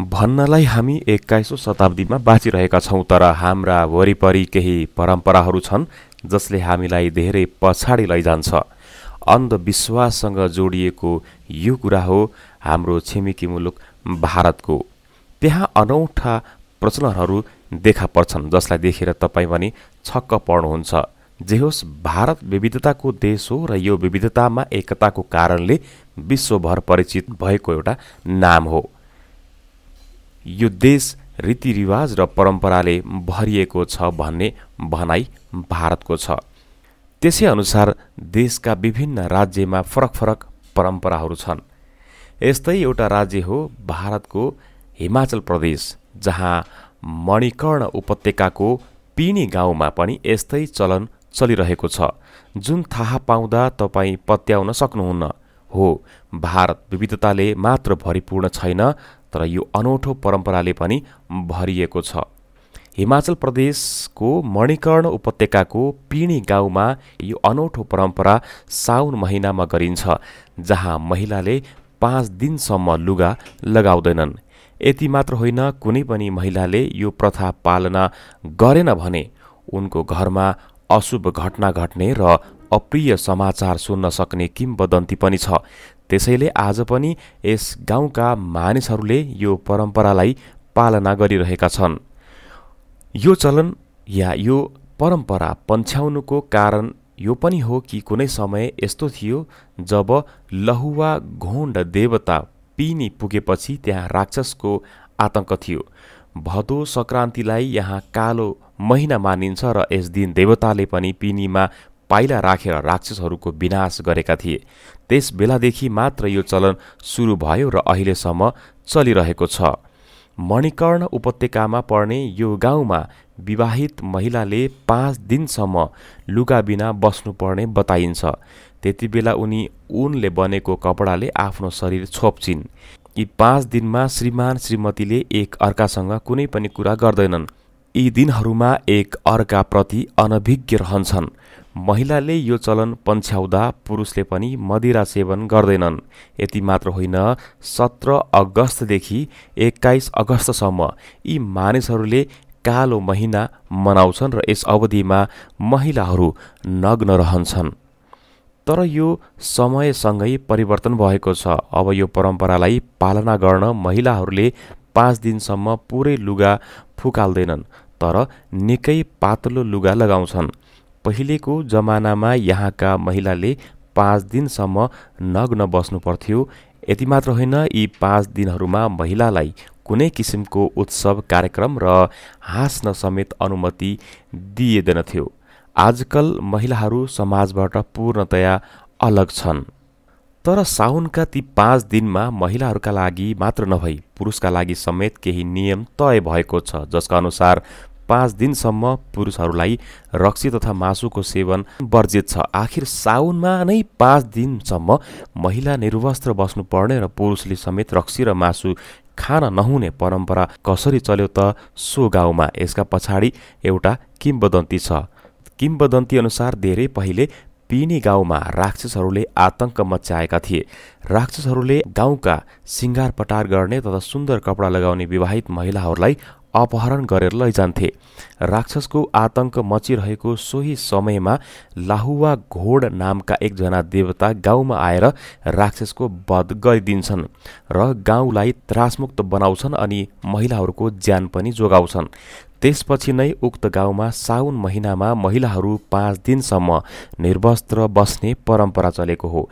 भन्नलाई हामी एक्काइसौँ शताब्दीमा बाँचिरहेका छौँ तर हाम्रा वरिपरि केही परम्पराहरू छन् जसले हामीलाई धेरै पछाडि लैजान्छ अन्धविश्वाससँग जोडिएको यो कुरा हो हाम्रो छिमेकी मुलुक भारतको त्यहाँ अनौठा प्रचलनहरू देखा पर्छन् जसलाई देखेर तपाईँ पनि छक्क पर्नुहुन्छ जे होस् भारत विविधताको देश हो र यो विविधतामा एकताको कारणले विश्वभर परिचित भएको एउटा नाम हो यो देश रीतिरिवाज र परम्पराले भरिएको छ भन्ने भनाइ भारतको छ त्यसै अनुसार देशका विभिन्न राज्यमा फरक फरक परम्पराहरू छन् यस्तै एउटा राज्य हो भारतको हिमाचल प्रदेश जहाँ मणिकर्ण उपत्यकाको पिनी गाउँमा पनि यस्तै चलन चलिरहेको छ जुन थाहा पाउँदा तपाईँ पत्याउन सक्नुहुन्न हो भारत विविधताले मात्र भरिपूर्ण छैन तर यो अनौठो परम्पराले पनि भरिएको छ हिमाचल प्रदेशको मणिकर्ण उपत्यकाको पिणी गाउँमा यो अनौठो परम्परा साउन महिनामा गरिन्छ जहाँ महिलाले पाँच दिनसम्म लुगा लगाउँदैनन् यति मात्र होइन कुनै पनि महिलाले यो प्रथा पालना गरेन भने उनको घरमा अशुभ घटना घट्ने र अप्रिय समाचार सुन्न सक्ने किम्बदन्ती पनि छ त्यसैले आज पनि यस गाउँका मानिसहरूले यो परम्परालाई पालना गरिरहेका छन् यो चलन या यो परम्परा पन्छ्याउनुको कारण यो पनि हो कि कुनै समय यस्तो थियो जब लहुवा घोण्ड देवता पिनी पुगेपछि त्यहाँ राक्षसको आतंक थियो भदो सङ्क्रान्तिलाई यहाँ कालो महिना मानिन्छ र यस दिन देवताले पनि पिनीमा पाइला राखेर राक्षसहरूको विनाश गरेका थिए त्यस बेलादेखि मात्र यो चलन सुरु भयो र अहिलेसम्म चलिरहेको छ मणिकर्ण उपत्यकामा पर्ने यो गाउँमा विवाहित महिलाले पाँच दिनसम्म लुगा बिना बस्नुपर्ने बताइन्छ त्यति बेला उनी उनले बनेको कपडाले आफ्नो शरीर छोप्छिन् यी पाँच दिनमा श्रीमान श्रीमतीले एक अर्कासँग कुनै पनि कुरा गर्दैनन् यी दिनहरूमा एक अर्काप्रति अनभिज्ञ रहन्छन् महिलाले यो चलन पन्छ्याउँदा पुरुषले पनि मदिरा सेवन गर्दैनन् यति मात्र होइन सत्र अगस्तदेखि एक्काइस अगस्तसम्म यी मानिसहरूले कालो महिना मनाउँछन् र यस अवधिमा महिलाहरू नग्न रहन्छन् तर यो समयसँगै परिवर्तन भएको छ अब यो परम्परालाई पालना गर्न महिलाहरूले पाँच दिनसम्म पुरै लुगा फुकाल्दैनन् तर निकै पातलो लुगा लगाउँछन् पहिलेको जमानामा यहाँका महिलाले पाँच दिनसम्म नग्न बस्नु पर्थ्यो यति मात्र होइन यी पाँच दिनहरूमा महिलालाई कुनै किसिमको उत्सव कार्यक्रम र हाँस्न समेत अनुमति दिइँदैनथ्यो आजकल महिलाहरू समाजबाट पूर्णतया अलग छन् तर साउनका ती पाँच दिनमा महिलाहरूका लागि मात्र नभई पुरुषका लागि समेत केही नियम तय भएको छ जसका अनुसार पाँच दिनसम्म पुरुषहरूलाई रक्सी तथा मासुको सेवन वर्जित छ आखिर साउनमा नै पाँच दिनसम्म महिला निर्वस्त्र बस्नुपर्ने र पुरुषले समेत रक्सी र मासु खान नहुने परम्परा कसरी चल्यो त सो गाउँमा यसका पछाडि एउटा किम्बदन्ती छ किम्बदन्ती अनुसार धेरै पहिले पिनी गाउँमा राक्षसहरूले आतंक मचाएका थिए राक्षसहरूले गाउँका सिङ्गार पटार गर्ने तथा सुन्दर कपडा लगाउने विवाहित महिलाहरूलाई अपहरण गरेर लैजान्थे राक्षसको आतङ्क मचिरहेको सोही समयमा लाहुवा घोड नामका एकजना देवता गाउँमा आएर राक्षसको वध गरिदिन्छन् र गाउँलाई त्रासमुक्त बनाउँछन् अनि महिलाहरूको ज्यान पनि जोगाउँछन् त्यसपछि नै उक्त गाउँमा साउन महिनामा महिलाहरू पाँच दिनसम्म निर्वस्त्र बस्ने परम्परा चलेको हो